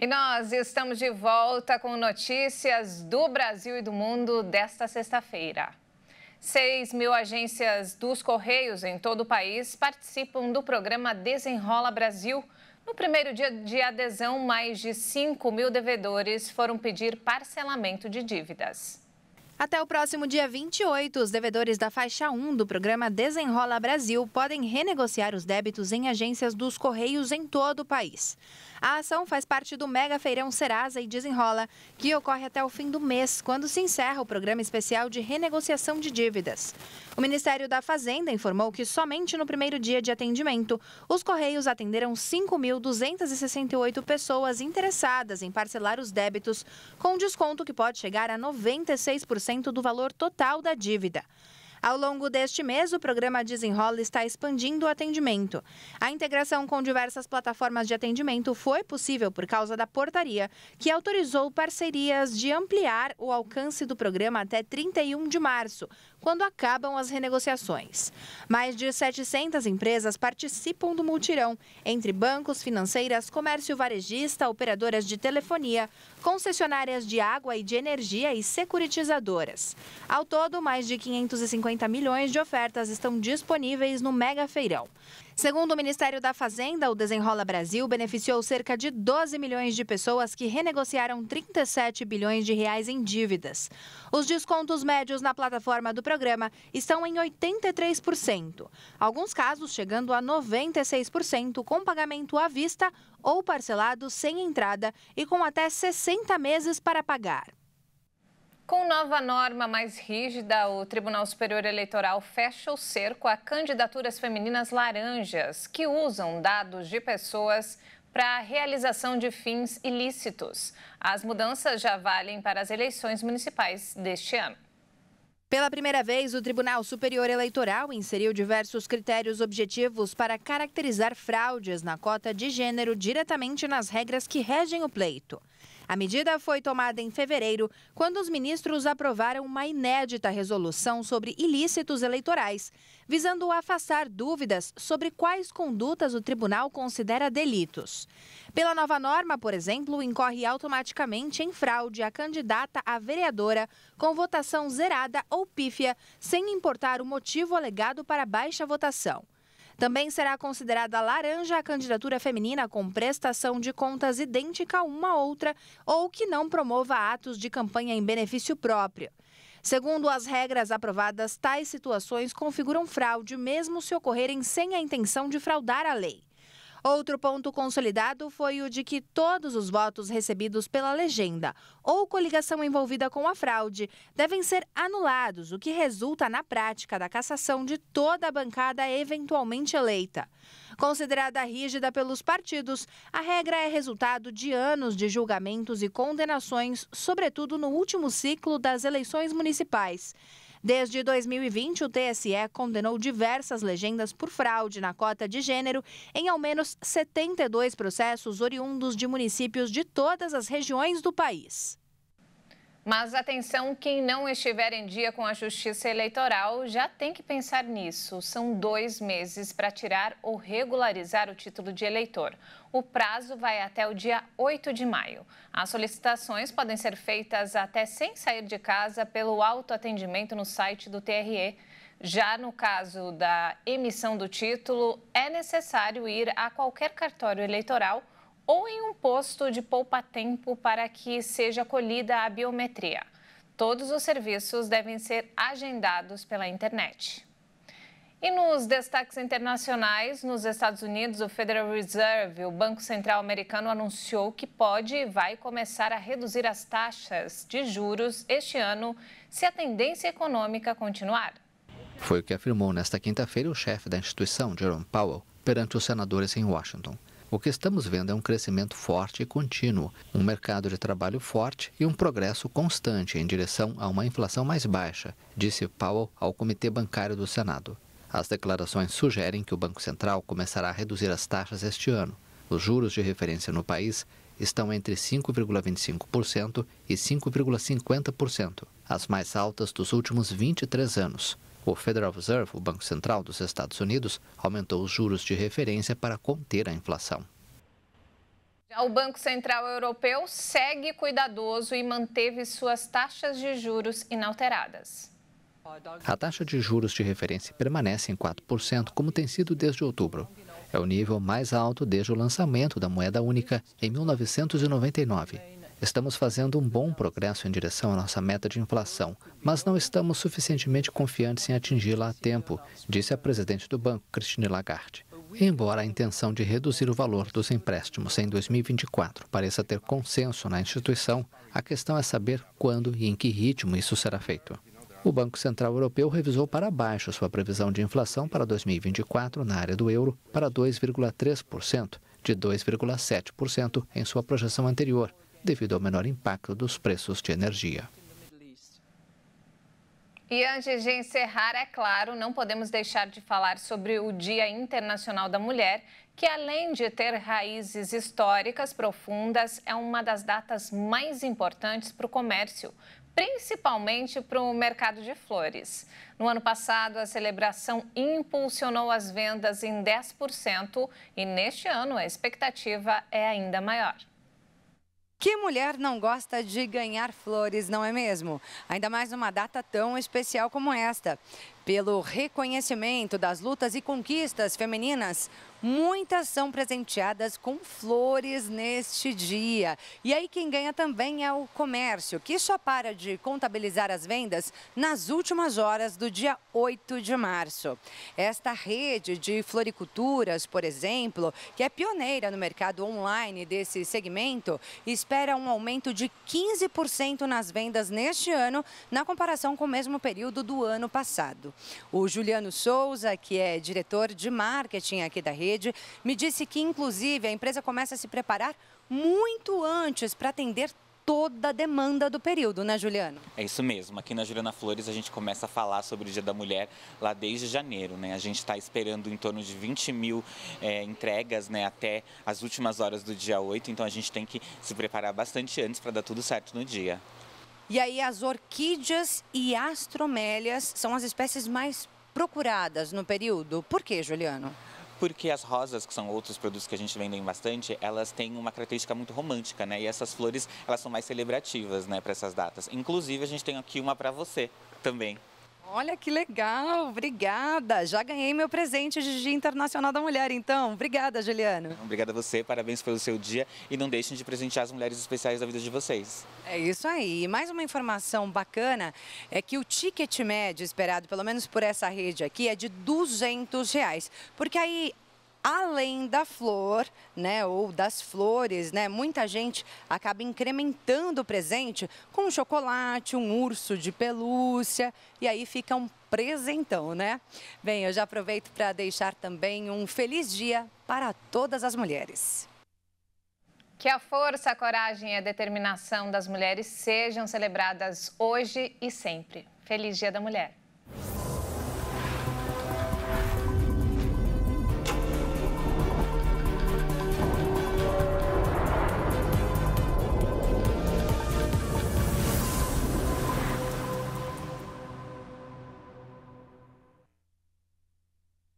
E nós estamos de volta com notícias do Brasil e do mundo desta sexta-feira. 6 mil agências dos Correios em todo o país participam do programa Desenrola Brasil. No primeiro dia de adesão, mais de 5 mil devedores foram pedir parcelamento de dívidas. Até o próximo dia 28, os devedores da faixa 1 do programa Desenrola Brasil podem renegociar os débitos em agências dos Correios em todo o país. A ação faz parte do mega feirão Serasa e Desenrola, que ocorre até o fim do mês, quando se encerra o programa especial de renegociação de dívidas. O Ministério da Fazenda informou que somente no primeiro dia de atendimento, os Correios atenderam 5.268 pessoas interessadas em parcelar os débitos, com desconto que pode chegar a 96% do valor total da dívida. Ao longo deste mês, o programa Desenrola está expandindo o atendimento. A integração com diversas plataformas de atendimento foi possível por causa da portaria, que autorizou parcerias de ampliar o alcance do programa até 31 de março, quando acabam as renegociações. Mais de 700 empresas participam do multirão, entre bancos, financeiras, comércio varejista, operadoras de telefonia, concessionárias de água e de energia e securitizadoras. Ao todo, mais de 550 milhões de ofertas estão disponíveis no Mega Feirão. Segundo o Ministério da Fazenda, o Desenrola Brasil beneficiou cerca de 12 milhões de pessoas que renegociaram 37 bilhões de reais em dívidas. Os descontos médios na plataforma do programa estão em 83%, alguns casos chegando a 96% com pagamento à vista ou parcelado sem entrada e com até 60 meses para pagar. Com nova norma mais rígida, o Tribunal Superior Eleitoral fecha o cerco a candidaturas femininas laranjas que usam dados de pessoas para a realização de fins ilícitos. As mudanças já valem para as eleições municipais deste ano. Pela primeira vez, o Tribunal Superior Eleitoral inseriu diversos critérios objetivos para caracterizar fraudes na cota de gênero diretamente nas regras que regem o pleito. A medida foi tomada em fevereiro, quando os ministros aprovaram uma inédita resolução sobre ilícitos eleitorais, visando afastar dúvidas sobre quais condutas o tribunal considera delitos. Pela nova norma, por exemplo, incorre automaticamente em fraude a candidata a vereadora com votação zerada ou pífia, sem importar o motivo alegado para baixa votação. Também será considerada laranja a candidatura feminina com prestação de contas idêntica a uma outra ou que não promova atos de campanha em benefício próprio. Segundo as regras aprovadas, tais situações configuram fraude, mesmo se ocorrerem sem a intenção de fraudar a lei. Outro ponto consolidado foi o de que todos os votos recebidos pela legenda ou coligação envolvida com a fraude devem ser anulados, o que resulta na prática da cassação de toda a bancada eventualmente eleita. Considerada rígida pelos partidos, a regra é resultado de anos de julgamentos e condenações, sobretudo no último ciclo das eleições municipais. Desde 2020, o TSE condenou diversas legendas por fraude na cota de gênero em ao menos 72 processos oriundos de municípios de todas as regiões do país. Mas atenção, quem não estiver em dia com a Justiça Eleitoral já tem que pensar nisso. São dois meses para tirar ou regularizar o título de eleitor. O prazo vai até o dia 8 de maio. As solicitações podem ser feitas até sem sair de casa pelo autoatendimento no site do TRE. Já no caso da emissão do título, é necessário ir a qualquer cartório eleitoral ou em um posto de poupa-tempo para que seja colhida a biometria. Todos os serviços devem ser agendados pela internet. E nos destaques internacionais, nos Estados Unidos, o Federal Reserve, o Banco Central Americano, anunciou que pode e vai começar a reduzir as taxas de juros este ano se a tendência econômica continuar. Foi o que afirmou nesta quinta-feira o chefe da instituição, Jerome Powell, perante os senadores em Washington. O que estamos vendo é um crescimento forte e contínuo, um mercado de trabalho forte e um progresso constante em direção a uma inflação mais baixa, disse Powell ao Comitê Bancário do Senado. As declarações sugerem que o Banco Central começará a reduzir as taxas este ano. Os juros de referência no país estão entre 5,25% e 5,50%, as mais altas dos últimos 23 anos. O Federal Reserve, o Banco Central dos Estados Unidos, aumentou os juros de referência para conter a inflação. O Banco Central Europeu segue cuidadoso e manteve suas taxas de juros inalteradas. A taxa de juros de referência permanece em 4%, como tem sido desde outubro. É o nível mais alto desde o lançamento da moeda única em 1999. Estamos fazendo um bom progresso em direção à nossa meta de inflação, mas não estamos suficientemente confiantes em atingi-la a tempo, disse a presidente do banco, Christine Lagarde. Embora a intenção de reduzir o valor dos empréstimos em 2024 pareça ter consenso na instituição, a questão é saber quando e em que ritmo isso será feito. O Banco Central Europeu revisou para baixo sua previsão de inflação para 2024 na área do euro para 2,3%, de 2,7% em sua projeção anterior, devido ao menor impacto dos preços de energia. E antes de encerrar, é claro, não podemos deixar de falar sobre o Dia Internacional da Mulher, que além de ter raízes históricas profundas, é uma das datas mais importantes para o comércio, principalmente para o mercado de flores. No ano passado, a celebração impulsionou as vendas em 10% e neste ano a expectativa é ainda maior. Que mulher não gosta de ganhar flores, não é mesmo? Ainda mais numa data tão especial como esta. Pelo reconhecimento das lutas e conquistas femininas, Muitas são presenteadas com flores neste dia. E aí quem ganha também é o comércio, que só para de contabilizar as vendas nas últimas horas do dia 8 de março. Esta rede de floriculturas, por exemplo, que é pioneira no mercado online desse segmento, espera um aumento de 15% nas vendas neste ano, na comparação com o mesmo período do ano passado. O Juliano Souza, que é diretor de marketing aqui da rede, rede, me disse que, inclusive, a empresa começa a se preparar muito antes para atender toda a demanda do período, né, Juliano? É isso mesmo. Aqui na Juliana Flores a gente começa a falar sobre o Dia da Mulher lá desde janeiro, né? A gente está esperando em torno de 20 mil é, entregas, né, até as últimas horas do dia 8. Então a gente tem que se preparar bastante antes para dar tudo certo no dia. E aí as orquídeas e astromélias são as espécies mais procuradas no período. Por quê, Juliano? porque as rosas, que são outros produtos que a gente vende bastante, elas têm uma característica muito romântica, né? E essas flores, elas são mais celebrativas, né, para essas datas. Inclusive, a gente tem aqui uma para você também. Olha que legal, obrigada. Já ganhei meu presente de Dia Internacional da Mulher, então. Obrigada, Juliano. Obrigada a você, parabéns pelo seu dia e não deixem de presentear as mulheres especiais da vida de vocês. É isso aí. E mais uma informação bacana é que o ticket médio esperado, pelo menos por essa rede aqui, é de 200 reais. Porque aí além da flor, né, ou das flores, né, muita gente acaba incrementando o presente com um chocolate, um urso de pelúcia, e aí fica um presentão, né? Bem, eu já aproveito para deixar também um feliz dia para todas as mulheres. Que a força, a coragem e a determinação das mulheres sejam celebradas hoje e sempre. Feliz Dia da Mulher!